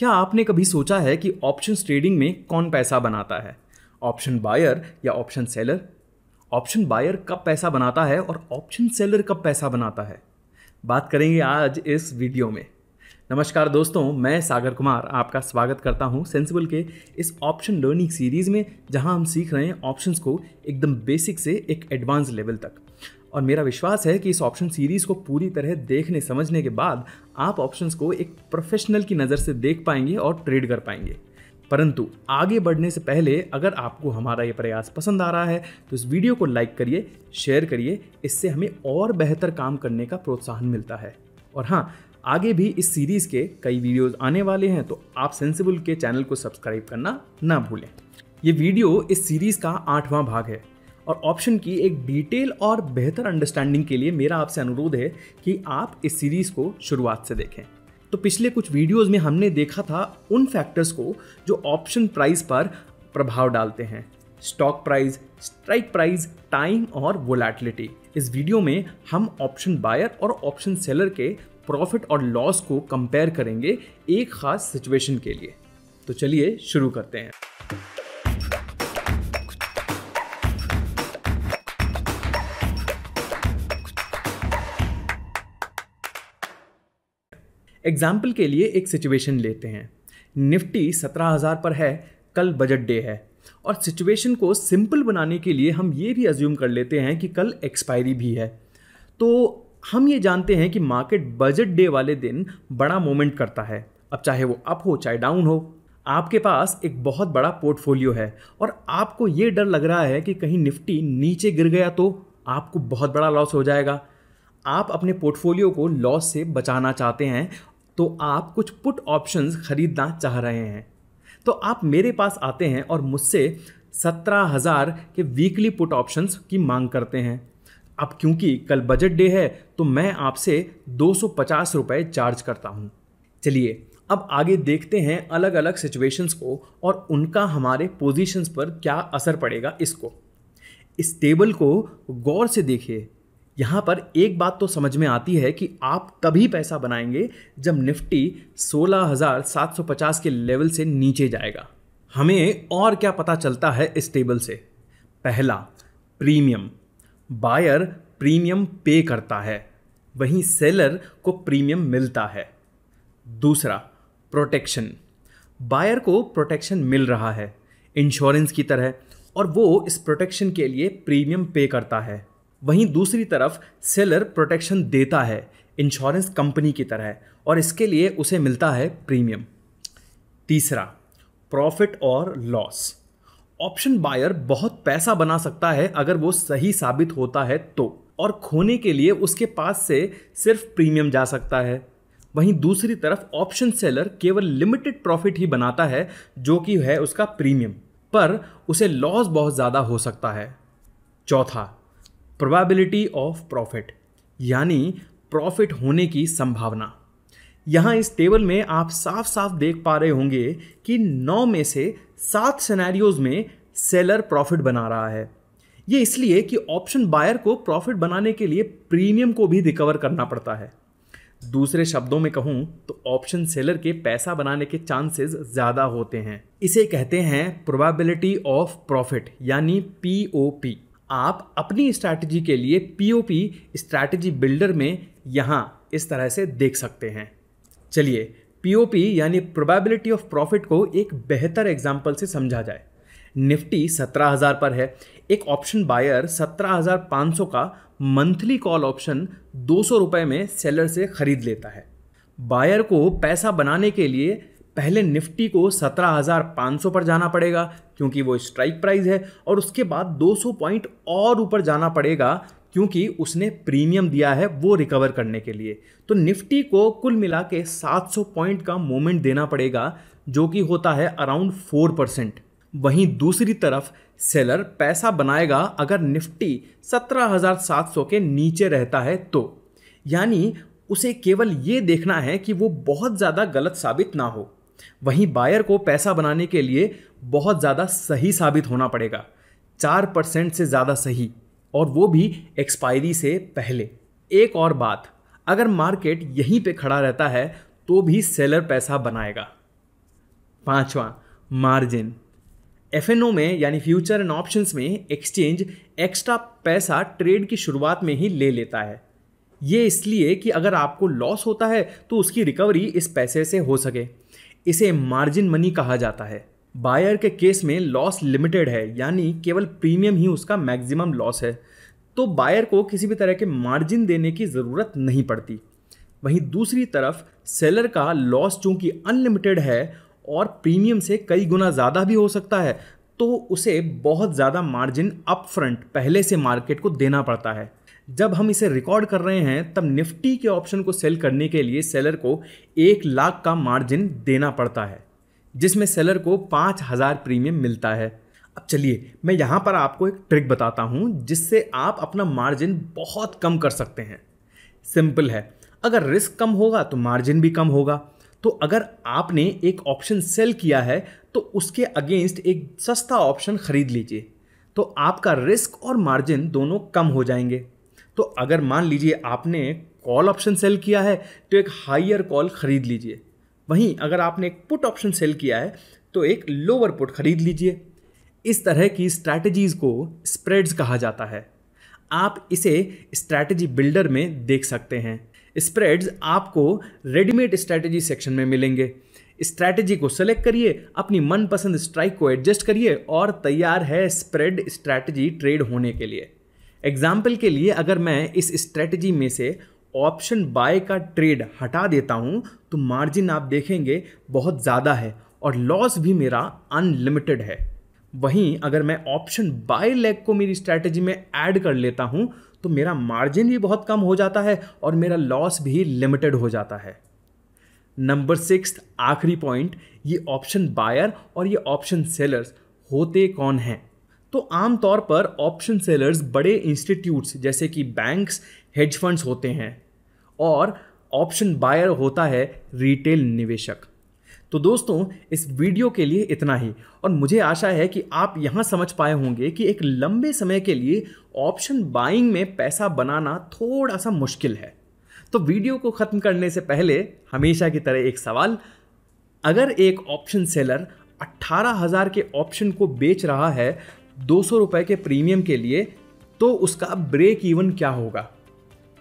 क्या आपने कभी सोचा है कि ऑप्शन ट्रेडिंग में कौन पैसा बनाता है ऑप्शन बायर या ऑप्शन सेलर ऑप्शन बायर कब पैसा बनाता है और ऑप्शन सेलर कब पैसा बनाता है बात करेंगे आज इस वीडियो में नमस्कार दोस्तों मैं सागर कुमार आपका स्वागत करता हूं सेंसिबल के इस ऑप्शन लर्निंग सीरीज़ में जहां हम सीख रहे हैं ऑप्शंस को एकदम बेसिक से एक एडवांस लेवल तक और मेरा विश्वास है कि इस ऑप्शन सीरीज़ को पूरी तरह देखने समझने के बाद आप ऑप्शंस को एक प्रोफेशनल की नज़र से देख पाएंगे और ट्रेड कर पाएंगे परंतु आगे बढ़ने से पहले अगर आपको हमारा ये प्रयास पसंद आ रहा है तो इस वीडियो को लाइक करिए शेयर करिए इससे हमें और बेहतर काम करने का प्रोत्साहन मिलता है और हाँ आगे भी इस सीरीज़ के कई वीडियोस आने वाले हैं तो आप सेंसिबल के चैनल को सब्सक्राइब करना ना भूलें ये वीडियो इस सीरीज़ का आठवां भाग है और ऑप्शन की एक डिटेल और बेहतर अंडरस्टैंडिंग के लिए मेरा आपसे अनुरोध है कि आप इस सीरीज़ को शुरुआत से देखें तो पिछले कुछ वीडियोस में हमने देखा था उन फैक्टर्स को जो ऑप्शन प्राइस पर प्रभाव डालते हैं stock price strike price time और वोलेटिलिटी इस वीडियो में हम ऑप्शन बायर और ऑप्शन सेलर के प्रॉफिट और लॉस को कंपेयर करेंगे एक खास सिचुएशन के लिए तो चलिए शुरू करते हैं एग्जाम्पल के लिए एक सिचुएशन लेते हैं निफ्टी सत्रह हज़ार पर है कल बजट डे है और सिचुएशन को सिंपल बनाने के लिए हम ये भी अज्यूम कर लेते हैं कि कल एक्सपायरी भी है तो हम ये जानते हैं कि मार्केट बजट डे वाले दिन बड़ा मोमेंट करता है अब चाहे वो अप हो चाहे डाउन हो आपके पास एक बहुत बड़ा पोर्टफोलियो है और आपको ये डर लग रहा है कि कहीं निफ्टी नीचे गिर गया तो आपको बहुत बड़ा लॉस हो जाएगा आप अपने पोर्टफोलियो को लॉस से बचाना चाहते हैं तो आप कुछ पुट ऑप्शंस खरीदना चाह रहे हैं तो आप मेरे पास आते हैं और मुझसे सत्रह हज़ार के वीकली पुट ऑप्शंस की मांग करते हैं अब क्योंकि कल बजट डे है तो मैं आपसे दो सौ पचास रुपये चार्ज करता हूँ चलिए अब आगे देखते हैं अलग अलग सिचुएशंस को और उनका हमारे पोजीशंस पर क्या असर पड़ेगा इसको इस टेबल को गौर से देखिए यहाँ पर एक बात तो समझ में आती है कि आप तभी पैसा बनाएंगे जब निफ्टी 16,750 के लेवल से नीचे जाएगा हमें और क्या पता चलता है इस टेबल से पहला प्रीमियम बायर प्रीमियम पे करता है वहीं सेलर को प्रीमियम मिलता है दूसरा प्रोटेक्शन बायर को प्रोटेक्शन मिल रहा है इंश्योरेंस की तरह और वो इस प्रोटेक्शन के लिए प्रीमियम पे करता है वहीं दूसरी तरफ सेलर प्रोटेक्शन देता है इंश्योरेंस कंपनी की तरह और इसके लिए उसे मिलता है प्रीमियम तीसरा प्रॉफिट और लॉस ऑप्शन बायर बहुत पैसा बना सकता है अगर वो सही साबित होता है तो और खोने के लिए उसके पास से सिर्फ प्रीमियम जा सकता है वहीं दूसरी तरफ ऑप्शन सेलर केवल लिमिटेड प्रॉफिट ही बनाता है जो कि है उसका प्रीमियम पर उसे लॉस बहुत ज़्यादा हो सकता है चौथा प्रोबेबिलिटी ऑफ प्रॉफिट यानी प्रॉफिट होने की संभावना यहाँ इस टेबल में आप साफ साफ देख पा रहे होंगे कि नौ में से सात सिनेरियोज में सेलर प्रॉफिट बना रहा है ये इसलिए कि ऑप्शन बायर को प्रॉफिट बनाने के लिए प्रीमियम को भी रिकवर करना पड़ता है दूसरे शब्दों में कहूँ तो ऑप्शन सेलर के पैसा बनाने के चांसेस ज़्यादा होते हैं इसे कहते हैं प्रोबेबिलिटी ऑफ प्रॉफिट यानी पी ओ पी आप अपनी स्ट्रैटेजी के लिए पीओपी स्ट्रैटेजी बिल्डर में यहाँ इस तरह से देख सकते हैं चलिए पीओपी यानी प्रोबेबिलिटी ऑफ प्रॉफिट को एक बेहतर एग्जाम्पल से समझा जाए निफ्टी सत्रह हज़ार पर है एक ऑप्शन बायर सत्रह हज़ार पाँच सौ का मंथली कॉल ऑप्शन दो सौ रुपये में सेलर से ख़रीद लेता है बायर को पैसा बनाने के लिए पहले निफ्टी को सत्रह हज़ार पाँच सौ पर जाना पड़ेगा क्योंकि वो स्ट्राइक प्राइस है और उसके बाद 200 पॉइंट और ऊपर जाना पड़ेगा क्योंकि उसने प्रीमियम दिया है वो रिकवर करने के लिए तो निफ्टी को कुल मिला के सात पॉइंट का मोमेंट देना पड़ेगा जो कि होता है अराउंड फोर परसेंट वहीं दूसरी तरफ सेलर पैसा बनाएगा अगर निफ्टी 17,700 के नीचे रहता है तो यानी उसे केवल ये देखना है कि वो बहुत ज़्यादा गलत साबित ना हो वहीं बायर को पैसा बनाने के लिए बहुत ज़्यादा सही साबित होना पड़ेगा चार परसेंट से ज़्यादा सही और वो भी एक्सपायरी से पहले एक और बात अगर मार्केट यहीं पे खड़ा रहता है तो भी सेलर पैसा बनाएगा पांचवा मार्जिन एफ में यानी फ्यूचर एंड ऑप्शंस में एक्सचेंज एक्स्ट्रा पैसा ट्रेड की शुरुआत में ही ले लेता है ये इसलिए कि अगर आपको लॉस होता है तो उसकी रिकवरी इस पैसे से हो सके इसे मार्जिन मनी कहा जाता है बायर के केस में लॉस लिमिटेड है यानी केवल प्रीमियम ही उसका मैक्सिमम लॉस है तो बायर को किसी भी तरह के मार्जिन देने की ज़रूरत नहीं पड़ती वहीं दूसरी तरफ सेलर का लॉस चूंकि अनलिमिटेड है और प्रीमियम से कई गुना ज़्यादा भी हो सकता है तो उसे बहुत ज़्यादा मार्जिन फ्रंट पहले से मार्केट को देना पड़ता है जब हम इसे रिकॉर्ड कर रहे हैं तब निफ्टी के ऑप्शन को सेल करने के लिए सेलर को एक लाख का मार्जिन देना पड़ता है जिसमें सेलर को पाँच हज़ार प्रीमियम मिलता है अब चलिए मैं यहाँ पर आपको एक ट्रिक बताता हूँ जिससे आप अपना मार्जिन बहुत कम कर सकते हैं सिंपल है अगर रिस्क कम होगा तो मार्जिन भी कम होगा तो अगर आपने एक ऑप्शन सेल किया है तो उसके अगेंस्ट एक सस्ता ऑप्शन ख़रीद लीजिए तो आपका रिस्क और मार्जिन दोनों कम हो जाएंगे तो अगर मान लीजिए आपने कॉल ऑप्शन सेल किया है तो एक हाइयर कॉल खरीद लीजिए वहीं अगर आपने एक पुट ऑप्शन सेल किया है तो एक लोअर पुट खरीद लीजिए इस तरह की स्ट्रैटेजीज़ को स्प्रेड्स कहा जाता है आप इसे स्ट्रैटेजी बिल्डर में देख सकते हैं स्प्रेड्स आपको रेडीमेड स्ट्रैटेजी सेक्शन में मिलेंगे स्ट्रैटेजी को सेलेक्ट करिए अपनी मनपसंद स्ट्राइक को एडजस्ट करिए और तैयार है स्प्रेड स्ट्रैटेजी ट्रेड होने के लिए एग्जाम्पल के लिए अगर मैं इस स्ट्रेटजी में से ऑप्शन बाय का ट्रेड हटा देता हूँ तो मार्जिन आप देखेंगे बहुत ज़्यादा है और लॉस भी मेरा अनलिमिटेड है वहीं अगर मैं ऑप्शन बाय लेग को मेरी स्ट्रेटजी में ऐड कर लेता हूँ तो मेरा मार्जिन भी बहुत कम हो जाता है और मेरा लॉस भी लिमिटेड हो जाता है नंबर सिक्स आखिरी पॉइंट ये ऑप्शन बायर और ये ऑप्शन सेलर्स होते कौन हैं तो आमतौर पर ऑप्शन सेलर्स बड़े इंस्टीट्यूट्स जैसे कि बैंक्स हेज फंड्स होते हैं और ऑप्शन बायर होता है रिटेल निवेशक तो दोस्तों इस वीडियो के लिए इतना ही और मुझे आशा है कि आप यहाँ समझ पाए होंगे कि एक लंबे समय के लिए ऑप्शन बाइंग में पैसा बनाना थोड़ा सा मुश्किल है तो वीडियो को ख़त्म करने से पहले हमेशा की तरह एक सवाल अगर एक ऑप्शन सेलर 18,000 के ऑप्शन को बेच रहा है दो सौ रुपये के प्रीमियम के लिए तो उसका ब्रेक इवन क्या होगा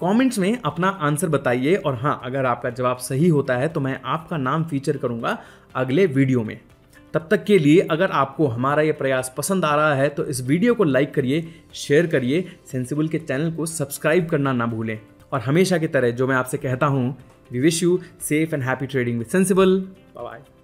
कमेंट्स में अपना आंसर बताइए और हाँ अगर आपका जवाब सही होता है तो मैं आपका नाम फीचर करूँगा अगले वीडियो में तब तक के लिए अगर आपको हमारा ये प्रयास पसंद आ रहा है तो इस वीडियो को लाइक करिए शेयर करिए सेंसिबल के चैनल को सब्सक्राइब करना ना भूलें और हमेशा की तरह जो मैं आपसे कहता हूँ we wish you safe and happy trading with sensible bye